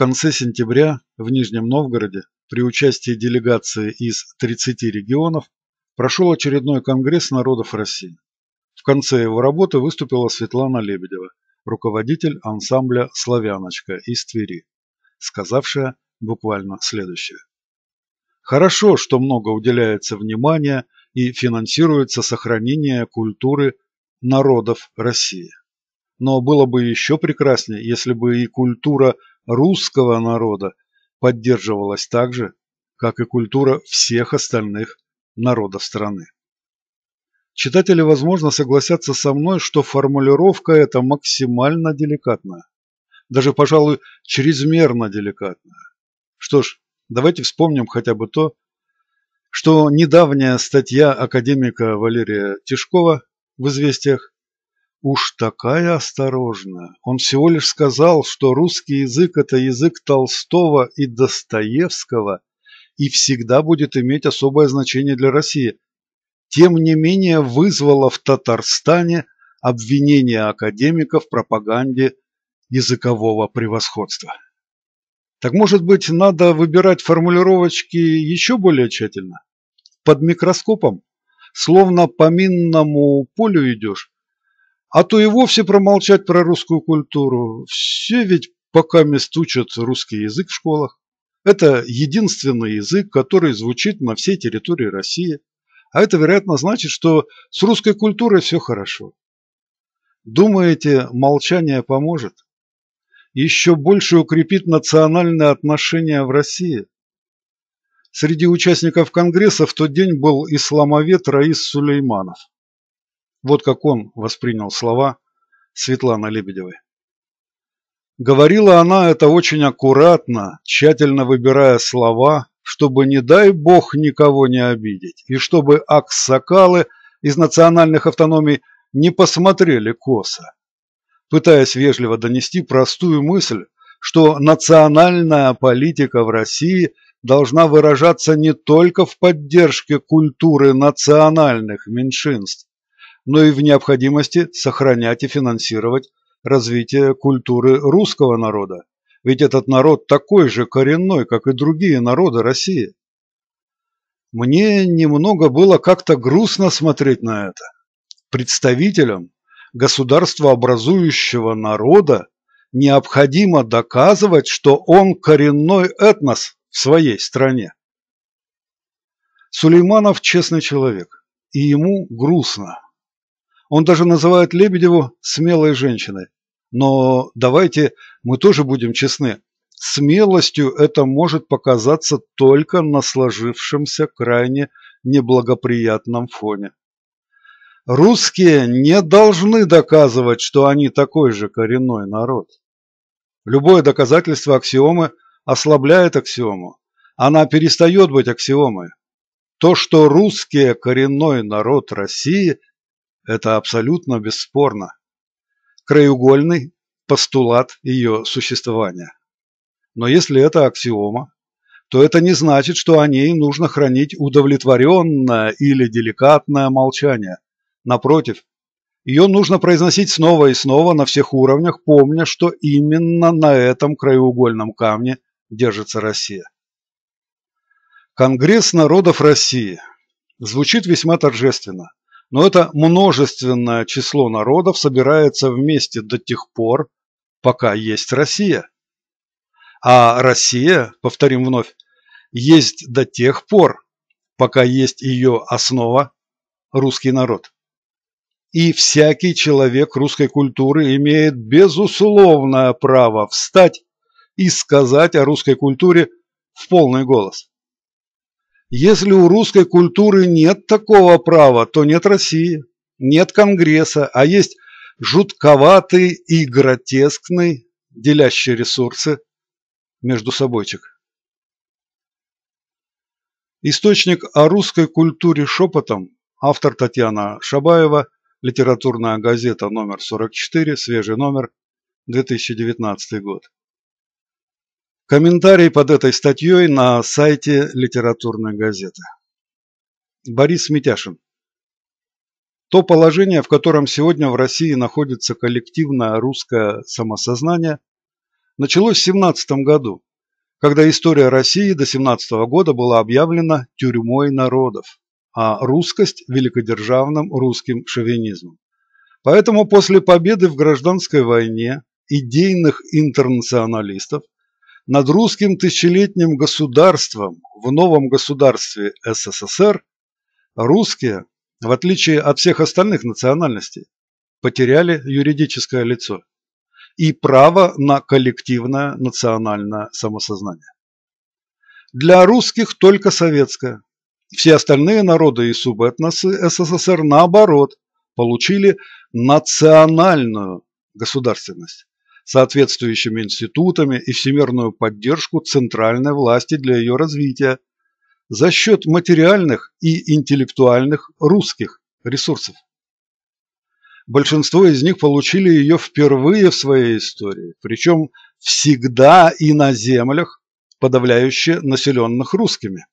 конце сентября в Нижнем Новгороде при участии делегации из 30 регионов прошел очередной конгресс народов России. В конце его работы выступила Светлана Лебедева, руководитель ансамбля «Славяночка» из Твери, сказавшая буквально следующее. Хорошо, что много уделяется внимания и финансируется сохранение культуры народов России. Но было бы еще прекраснее, если бы и культура русского народа поддерживалась так же, как и культура всех остальных народов страны. Читатели, возможно, согласятся со мной, что формулировка эта максимально деликатная, даже, пожалуй, чрезмерно деликатная. Что ж, давайте вспомним хотя бы то, что недавняя статья академика Валерия Тишкова в «Известиях» Уж такая осторожная. Он всего лишь сказал, что русский язык – это язык Толстого и Достоевского и всегда будет иметь особое значение для России. Тем не менее вызвало в Татарстане обвинение академиков в пропаганде языкового превосходства. Так может быть, надо выбирать формулировочки еще более тщательно? Под микроскопом? Словно по минному полю идешь? а то и вовсе промолчать про русскую культуру. Все ведь пока местучат русский язык в школах. Это единственный язык, который звучит на всей территории России. А это, вероятно, значит, что с русской культурой все хорошо. Думаете, молчание поможет? Еще больше укрепит национальное отношение в России. Среди участников Конгресса в тот день был исламовед Раис Сулейманов. Вот как он воспринял слова Светланы Лебедевой. Говорила она это очень аккуратно, тщательно выбирая слова, чтобы, не дай бог, никого не обидеть, и чтобы аксакалы из национальных автономий не посмотрели косо, пытаясь вежливо донести простую мысль, что национальная политика в России должна выражаться не только в поддержке культуры национальных меньшинств, но и в необходимости сохранять и финансировать развитие культуры русского народа. Ведь этот народ такой же коренной, как и другие народы России. Мне немного было как-то грустно смотреть на это. Представителям государствообразующего народа необходимо доказывать, что он коренной этнос в своей стране. Сулейманов честный человек, и ему грустно, он даже называет Лебедеву смелой женщиной. Но давайте мы тоже будем честны. Смелостью это может показаться только на сложившемся крайне неблагоприятном фоне. Русские не должны доказывать, что они такой же коренной народ. Любое доказательство аксиомы ослабляет аксиому. Она перестает быть аксиомой. То, что русские коренной народ России – это абсолютно бесспорно. Краеугольный постулат ее существования. Но если это аксиома, то это не значит, что о ней нужно хранить удовлетворенное или деликатное молчание. Напротив, ее нужно произносить снова и снова на всех уровнях, помня, что именно на этом краеугольном камне держится Россия. Конгресс народов России звучит весьма торжественно. Но это множественное число народов собирается вместе до тех пор, пока есть Россия. А Россия, повторим вновь, есть до тех пор, пока есть ее основа – русский народ. И всякий человек русской культуры имеет безусловное право встать и сказать о русской культуре в полный голос. Если у русской культуры нет такого права, то нет России, нет Конгресса, а есть жутковатый и гротескный, делящий ресурсы между собойчик. Источник о русской культуре шепотом, автор Татьяна Шабаева, литературная газета номер 44, свежий номер, 2019 год. Комментарий под этой статьей на сайте «Литературная газета». Борис Митяшин. То положение, в котором сегодня в России находится коллективное русское самосознание, началось в 17 году, когда история России до 17 года была объявлена тюрьмой народов, а русскость – великодержавным русским шовинизмом. Поэтому после победы в гражданской войне идейных интернационалистов над русским тысячелетним государством в новом государстве СССР русские, в отличие от всех остальных национальностей, потеряли юридическое лицо и право на коллективное национальное самосознание. Для русских только советское. Все остальные народы и субэтносы СССР, наоборот, получили национальную государственность соответствующими институтами и всемирную поддержку центральной власти для ее развития за счет материальных и интеллектуальных русских ресурсов. Большинство из них получили ее впервые в своей истории, причем всегда и на землях, подавляюще населенных русскими.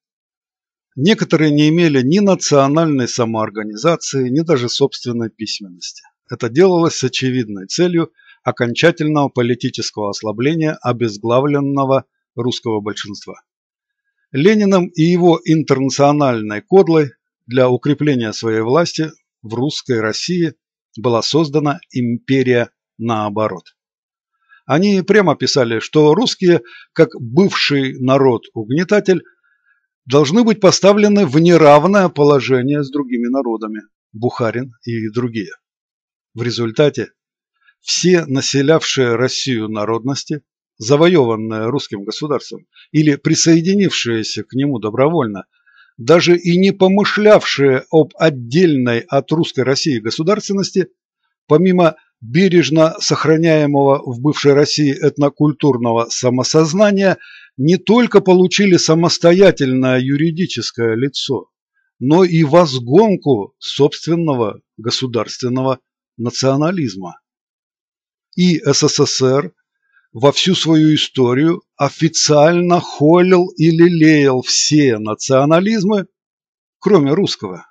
Некоторые не имели ни национальной самоорганизации, ни даже собственной письменности. Это делалось с очевидной целью – окончательного политического ослабления обезглавленного русского большинства. Лениным и его интернациональной кодлой для укрепления своей власти в русской России была создана империя наоборот. Они прямо писали, что русские, как бывший народ-угнетатель, должны быть поставлены в неравное положение с другими народами – Бухарин и другие. В результате все населявшие Россию народности, завоеванные русским государством или присоединившиеся к нему добровольно, даже и не помышлявшие об отдельной от русской России государственности, помимо бережно сохраняемого в бывшей России этнокультурного самосознания, не только получили самостоятельное юридическое лицо, но и возгонку собственного государственного национализма и СССР во всю свою историю официально холил и лелеял все национализмы, кроме русского,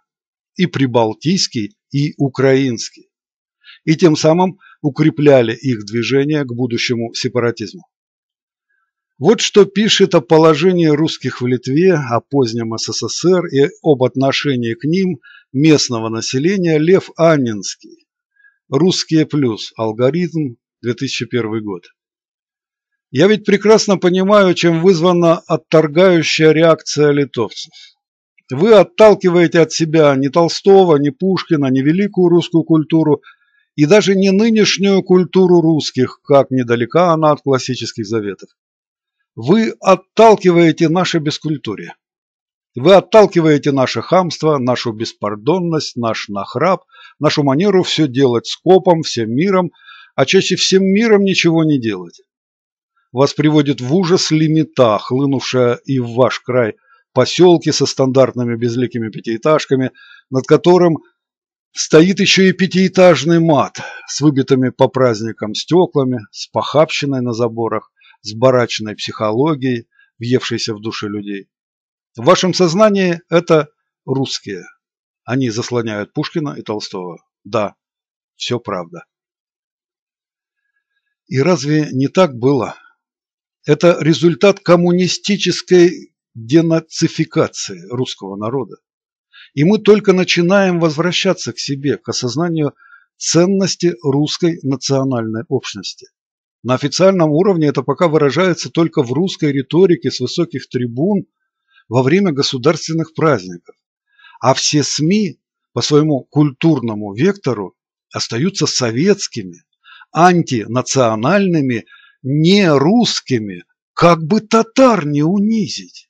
и прибалтийский, и украинский, и тем самым укрепляли их движение к будущему сепаратизму. Вот что пишет о положении русских в Литве, о позднем СССР и об отношении к ним местного населения Лев Анинский Русские плюс. Алгоритм. 2001 год. Я ведь прекрасно понимаю, чем вызвана отторгающая реакция литовцев. Вы отталкиваете от себя не Толстого, не Пушкина, не великую русскую культуру и даже не нынешнюю культуру русских, как недалека она от классических заветов. Вы отталкиваете наше бескультурие. Вы отталкиваете наше хамство, нашу беспардонность, наш нахрап – нашу манеру все делать скопом, всем миром, а чаще всем миром ничего не делать. Вас приводит в ужас лимита, хлынувшая и в ваш край, поселки со стандартными безликими пятиэтажками, над которым стоит еще и пятиэтажный мат с выбитыми по праздникам стеклами, с похабщиной на заборах, с барачной психологией, въевшейся в души людей. В вашем сознании это русские. Они заслоняют Пушкина и Толстого. Да, все правда. И разве не так было? Это результат коммунистической денацификации русского народа. И мы только начинаем возвращаться к себе, к осознанию ценности русской национальной общности. На официальном уровне это пока выражается только в русской риторике с высоких трибун во время государственных праздников а все СМИ по своему культурному вектору остаются советскими, антинациональными, не русскими, как бы татар не унизить.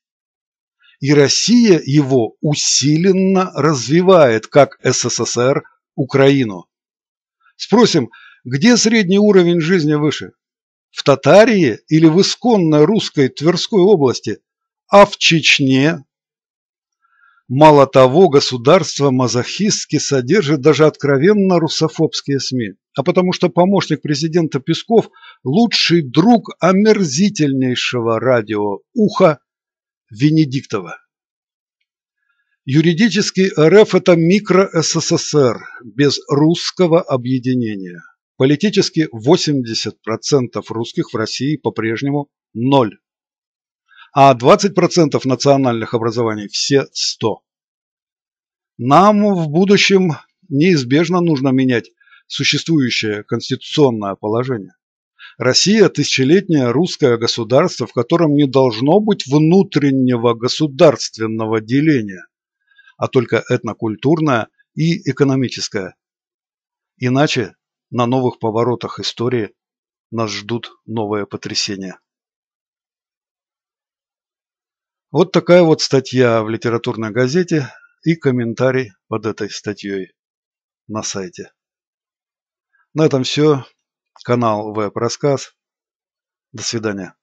И Россия его усиленно развивает, как СССР Украину. Спросим, где средний уровень жизни выше? В Татарии или в исконно русской Тверской области? А в Чечне, Мало того, государство мазохистски содержит даже откровенно русофобские СМИ. А потому что помощник президента Песков – лучший друг омерзительнейшего радио «Ухо» Венедиктова. Юридически РФ – это микро-СССР без русского объединения. Политически 80% русских в России по-прежнему – ноль а 20% национальных образований – все 100. Нам в будущем неизбежно нужно менять существующее конституционное положение. Россия – тысячелетнее русское государство, в котором не должно быть внутреннего государственного деления, а только этнокультурное и экономическое. Иначе на новых поворотах истории нас ждут новые потрясения. Вот такая вот статья в литературной газете и комментарий под этой статьей на сайте. На этом все. Канал Веб Рассказ. До свидания.